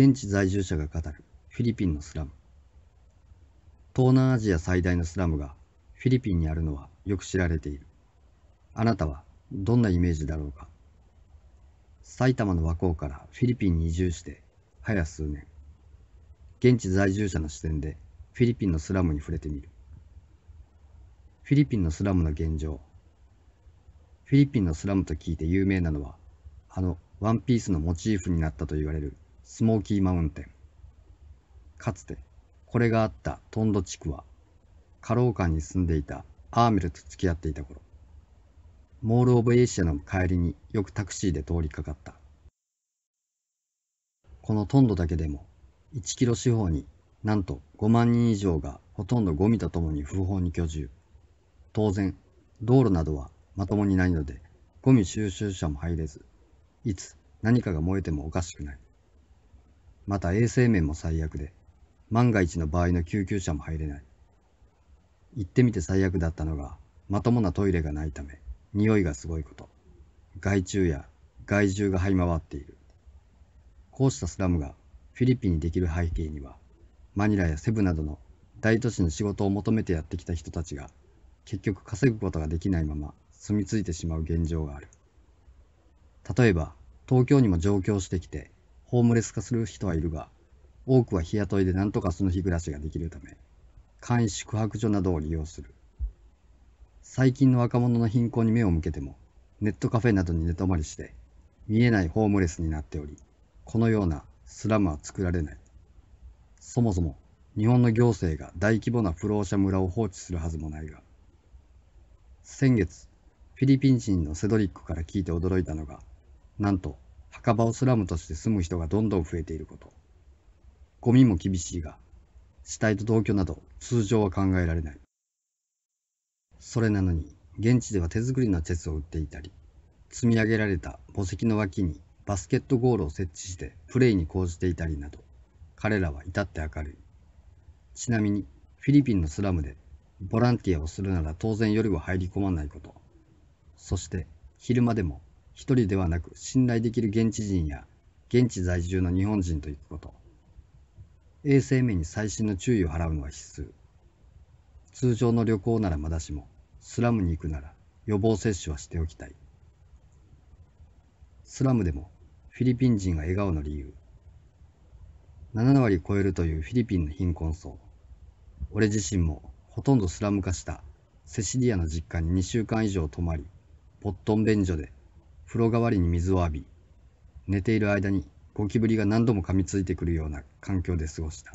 現地在住者が語るフィリピンのスラム東南アジア最大のスラムがフィリピンにあるのはよく知られているあなたはどんなイメージだろうか埼玉の和光からフィリピンに移住して早数年現地在住者の視点でフィリピンのスラムに触れてみるフィリピンのスラムの現状フィリピンのスラムと聞いて有名なのはあのワンピースのモチーフになったと言われるスモーキーマウンテン。かつて、これがあったトンド地区は、カローカンに住んでいたアーメルと付き合っていた頃、モール・オブ・エイシアの帰りによくタクシーで通りかかった。このトンドだけでも、1キロ四方になんと5万人以上がほとんどゴミとともに不法に居住。当然、道路などはまともにないので、ゴミ収集車も入れず、いつ何かが燃えてもおかしくない。また衛生面も最悪で、万が一の場合の救急車も入れない。行ってみて最悪だったのが、まともなトイレがないため、匂いがすごいこと。害虫や害獣が這い回っている。こうしたスラムがフィリピンにできる背景には、マニラやセブなどの大都市に仕事を求めてやってきた人たちが、結局稼ぐことができないまま住み着いてしまう現状がある。例えば、東京にも上京してきて、ホームレス化する人はいるが、多くは日雇いで何とかその日暮らしができるため、簡易宿泊所などを利用する。最近の若者の貧困に目を向けても、ネットカフェなどに寝泊まりして、見えないホームレスになっており、このようなスラムは作られない。そもそも日本の行政が大規模な不老者村を放置するはずもないが、先月、フィリピン人のセドリックから聞いて驚いたのが、なんと墓場をスラムとして住む人がどんどん増えていること。ゴミも厳しいが、死体と同居など通常は考えられない。それなのに、現地では手作りのチェスを売っていたり、積み上げられた墓石の脇にバスケットゴールを設置してプレイに講じていたりなど、彼らは至って明るい。ちなみに、フィリピンのスラムでボランティアをするなら当然夜は入り込まないこと。そして、昼間でも一人ではなく信頼できる現地人や現地在住の日本人と行くこと衛生面に細心の注意を払うのは必須通常の旅行ならまだしもスラムに行くなら予防接種はしておきたいスラムでもフィリピン人が笑顔の理由7割超えるというフィリピンの貧困層俺自身もほとんどスラム化したセシリアの実家に2週間以上泊まりポットン便所で風呂代わりに水を浴び、寝ている間にゴキブリが何度も噛みついてくるような環境で過ごした。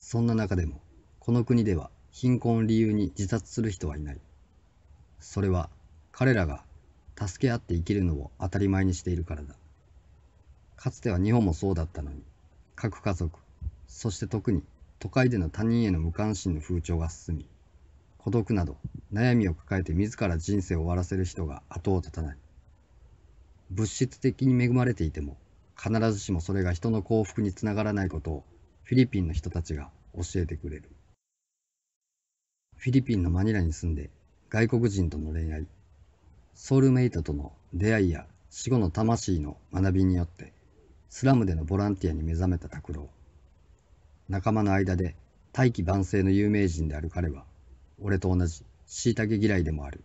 そんな中でも、この国では貧困を理由に自殺する人はいない。それは彼らが助け合って生きるのを当たり前にしているからだ。かつては日本もそうだったのに、各家族、そして特に都会での他人への無関心の風潮が進み、孤独など悩みを抱えて自ら人生を終わらせる人が後を絶たない物質的に恵まれていても必ずしもそれが人の幸福につながらないことをフィリピンの人たちが教えてくれるフィリピンのマニラに住んで外国人との恋愛ソウルメイトとの出会いや死後の魂の学びによってスラムでのボランティアに目覚めた拓郎仲間の間で大器晩成の有名人である彼は俺と同じ。虐げ嫌いでもある。